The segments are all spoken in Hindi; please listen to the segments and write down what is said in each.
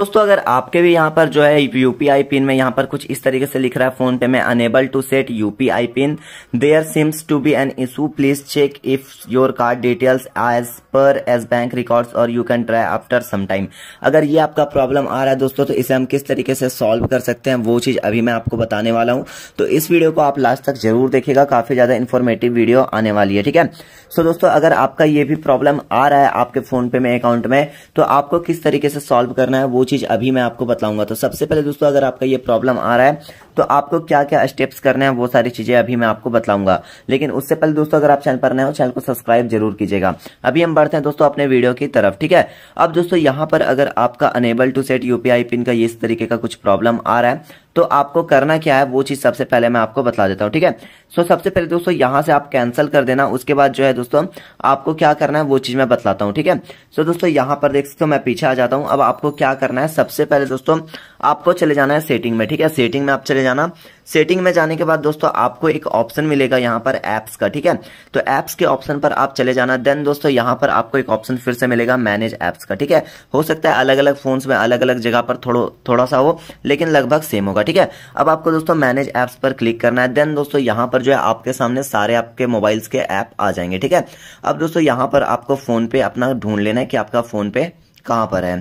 दोस्तों अगर आपके भी यहाँ पर जो है यूपीआई पिन में यहाँ पर कुछ इस तरीके से लिख रहा है फोन पे में unable to set UPI PIN there seems to be an issue please check if your card details as per as bank records और you can try after some time अगर ये आपका प्रॉब्लम आ रहा है दोस्तों तो इसे हम किस तरीके से सॉल्व कर सकते हैं वो चीज अभी मैं आपको बताने वाला हूँ तो इस वीडियो को आप लास्ट तक जरूर देखेगा काफी ज्यादा इन्फॉर्मेटिव वीडियो आने वाली है ठीक है सो दोस्तों अगर आपका ये भी प्रॉब्लम आ रहा है आपके फोन पे में अकाउंट में तो आपको किस तरीके से सॉल्व करना है वो चीज़ अभी मैं आपको बताऊंगा तो सबसे पहले दोस्तों अगर आपका ये प्रॉब्लम आ रहा है तो आपको क्या क्या स्टेप्स करने हैं वो सारी चीजें अभी मैं आपको बताऊंगा लेकिन उससे पहले दोस्तों अगर आप चैनल पर नए हो चैनल को सब्सक्राइब जरूर कीजिएगा अभी हम बढ़ते हैं दोस्तों अपने वीडियो की तरफ ठीक है अब दोस्तों यहाँ पर अगर आपका unable to set UPI PIN का इस तरीके का कुछ प्रॉब्लम आ रहा है तो आपको करना क्या है वो चीज सबसे पहले मैं आपको बता देता हूँ ठीक है सो सबसे पहले दोस्तों यहाँ से आप कैंसिल कर देना उसके बाद जो है दोस्तों आपको क्या करना है वो चीज मैं बतलाता हूँ ठीक है सो दोस्तों यहाँ पर देख सकते हो मैं पीछे आ जाता हूँ अब आपको क्या करना है सबसे पहले दोस्तों आपको चले जाना है सेटिंग में ठीक है सेटिंग में आप चले जाना सेटिंग में जाने के बाद दोस्तों आपको एक ऑप्शन मिलेगा यहाँ पर एप्स का ठीक है तो एप्स के ऑप्शन पर आप चले जाना देन दोस्तों यहाँ पर आपको एक ऑप्शन फिर से मिलेगा मैनेज एप्स का ठीक है हो सकता है अलग अलग फोन्स में अलग अलग जगह पर थोड़ो थोड़ा सा हो लेकिन लगभग सेम होगा ठीक है अब आपको दोस्तों मैनेज एप्स पर क्लिक करना है देन दोस्तों यहाँ पर जो है आपके सामने सारे आपके मोबाइल्स के ऐप आ जाएंगे ठीक है अब दोस्तों यहाँ पर आपको फोन पे अपना ढूंढ लेना है कि आपका फोन पे कहाँ पर है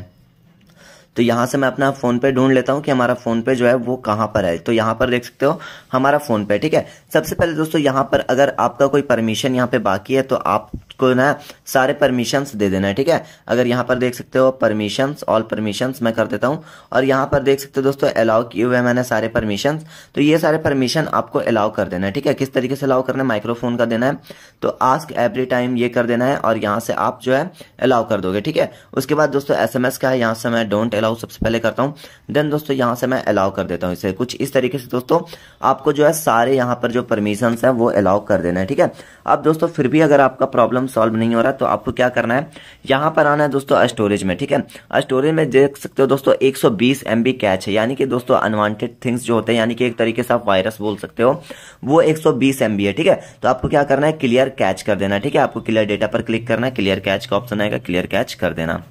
तो यहाँ से मैं अपना फ़ोन पे ढूंढ लेता हूँ कि हमारा फ़ोन पे जो है वो कहाँ पर है तो यहाँ पर देख सकते हो हमारा फ़ोन पे ठीक है सबसे पहले दोस्तों यहाँ पर अगर आपका कोई परमिशन यहाँ पे बाकी है तो आपको ना सारे परमिशंस दे देना है ठीक है अगर यहाँ पर देख सकते हो परमिशंस ऑल परमिशंस मैं कर देता हूँ और यहाँ पर देख सकते हो दोस्तों अलाउ किए हुए मैंने सारे परमिशंस तो ये सारे परमिशन आपको अलाउ कर देना है ठीक है किस तरीके से अलाउ करना है माइक्रोफोन का देना है तो आस्क एवरी टाइम ये कर देना है और यहाँ से आप जो है अलाउ कर दोगे ठीक है उसके बाद दोस्तों एस का है यहाँ से मैं डोंट अलाउ सबसे पहले करता हूँ देन दोस्तों यहाँ से मैं अलाउ कर देता हूँ इसे कुछ इस तरीके से दोस्तों आपको जो है सारे यहाँ पर जो परमिशन है वो अलाउ कर देना है ठीक है अब दोस्तों फिर भी अगर आपका प्रॉब्लम सॉल्व नहीं हो रहा तो आपको क्या करना है यहाँ पर आना है दोस्तों स्टोरेज में ठीक है स्टोरेज में देख सकते हो दोस्तों एक सौ कैच है यानी कि दोस्तों अनवांटेड थिंग्स जो होते हैं यानी कि एक तरीके से आप वायरस बोल सकते हो वो एक सौ है ठीक है तो आपको क्या करना है क्लियर कैच कर देना ठीक है आपको क्लियर डेटा पर क्लिक करना है क्लियर कैच का ऑप्शन आएगा क्लियर कैच कर देना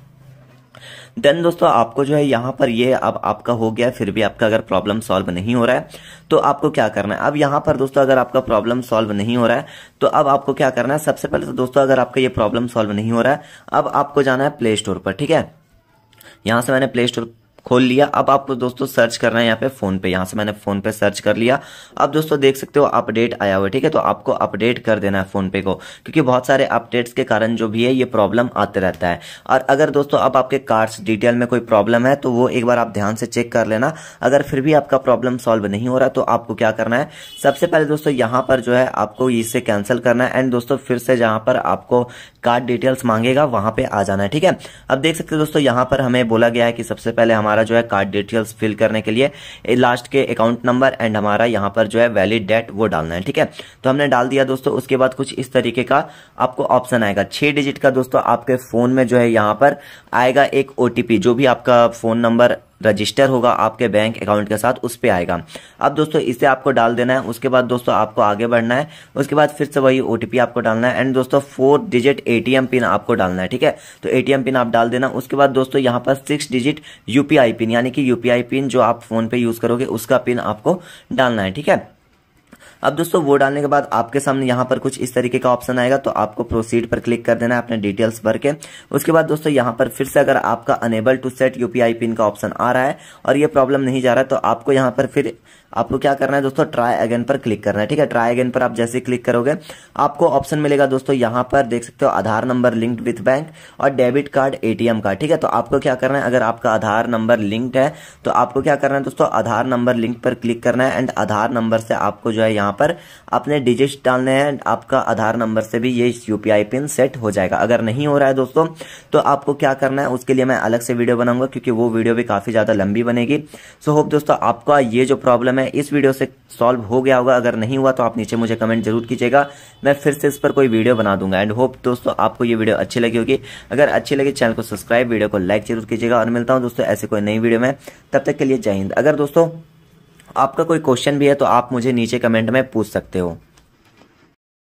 देन दोस्तों आपको जो है यहाँ पर ये अब आपका हो गया फिर भी आपका अगर प्रॉब्लम सॉल्व नहीं हो रहा है तो आपको क्या करना है अब यहाँ पर दोस्तों अगर आपका प्रॉब्लम सॉल्व नहीं हो रहा है तो अब आपको क्या करना है सबसे पहले तो दोस्तों अगर आपका ये प्रॉब्लम सॉल्व नहीं हो रहा है अब आपको जाना है प्ले स्टोर पर ठीक है यहां से मैंने प्ले स्टोर खोल लिया अब आपको दोस्तों सर्च करना है यहाँ पे फोन पे यहाँ से मैंने फोन पे सर्च कर लिया अब दोस्तों देख सकते हो अपडेट आया हुआ ठीक है तो आपको अपडेट कर देना है फोन पे को क्योंकि बहुत सारे अपडेट्स के कारण जो भी है ये प्रॉब्लम आते रहता है और अगर दोस्तों अब आपके कार्ड्स डिटेल में कोई प्रॉब्लम है तो वो एक बार आप ध्यान से चेक कर लेना अगर फिर भी आपका प्रॉब्लम सॉल्व नहीं हो रहा तो आपको क्या करना है सबसे पहले दोस्तों यहाँ पर जो है आपको इसे कैंसिल करना है एंड दोस्तों फिर से जहाँ पर आपको कार्ड डिटेल्स मांगेगा वहां पर आ जाना है ठीक है अब देख सकते हो दोस्तों यहाँ पर हमें बोला गया है कि सबसे पहले हमारे हमारा जो है कार्ड डिटेल्स फिल करने के लिए लास्ट के अकाउंट नंबर एंड हमारा यहाँ पर जो है वैलिड डेट वो डालना है ठीक है तो हमने डाल दिया दोस्तों उसके बाद कुछ इस तरीके का आपको ऑप्शन आएगा छह डिजिट का दोस्तों आपके फोन में जो है यहाँ पर आएगा एक ओटीपी जो भी आपका फोन नंबर रजिस्टर होगा आपके बैंक अकाउंट के साथ उस पर आएगा अब दोस्तों इसे आपको डाल देना है उसके बाद दोस्तों आपको आगे बढ़ना है उसके बाद फिर से वही ओ आपको डालना है एंड दोस्तों फोर डिजिट एटीएम पिन आपको डालना है ठीक है तो एटीएम पिन आप डाल देना उसके बाद दोस्तों यहाँ पर सिक्स डिजिट यूपीआई पिन यानी कि यूपीआई पिन जो आप फोन पे यूज करोगे उसका पिन आपको डालना है ठीक है अब दोस्तों वो डालने के बाद आपके सामने यहाँ पर कुछ इस तरीके का ऑप्शन आएगा तो आपको प्रोसीड पर क्लिक कर देना है अपने डिटेल्स भर के उसके बाद दोस्तों यहाँ पर फिर से अगर आपका unable to set UPI PIN का ऑप्शन आ रहा है और ये प्रॉब्लम नहीं जा रहा है तो आपको यहाँ पर फिर आपको क्या करना है दोस्तों ट्राई अगेन पर क्लिक करना है ठीक है ट्राई अगेन पर आप जैसे क्लिक करोगे आपको ऑप्शन मिलेगा दोस्तों यहाँ पर देख सकते हो Aadhaar number linked with bank और डेबिट कार्ड एटीएम कार्ड ठीक है तो आपको क्या करना है अगर आपका आधार नंबर लिंक्ड है तो आपको क्या करना है दोस्तों आधार नंबर लिंक पर क्लिक करना है एंड आधार नंबर से आपको जो है यहाँ यहाँ पर आपने डिजिट डालने हैं आपका आधार नंबर से भी ये यू पिन सेट हो जाएगा अगर नहीं हो रहा है दोस्तों तो आपको क्या करना है उसके लिए मैं अलग से वीडियो बनाऊंगा क्योंकि वो वीडियो भी काफ़ी ज़्यादा लंबी बनेगी सो होप दोस्तों आपका ये जो प्रॉब्लम है इस वीडियो से सॉल्व हो गया होगा अगर नहीं हुआ तो आप नीचे मुझे कमेंट जरूर कीजिएगा मैं फिर से इस पर कोई वीडियो बना दूंगा एंड होप दोस्तों आपको ये वीडियो अच्छी लगी होगी अगर अच्छी लगी चैनल को सब्सक्राइब वीडियो को लाइक जरूर कीजिएगा और मिलता हूं दोस्तों ऐसे कोई नई वीडियो में तब तक के लिए जय हिंद अगर दोस्तों आपका कोई क्वेश्चन भी है तो आप मुझे नीचे कमेंट में पूछ सकते हो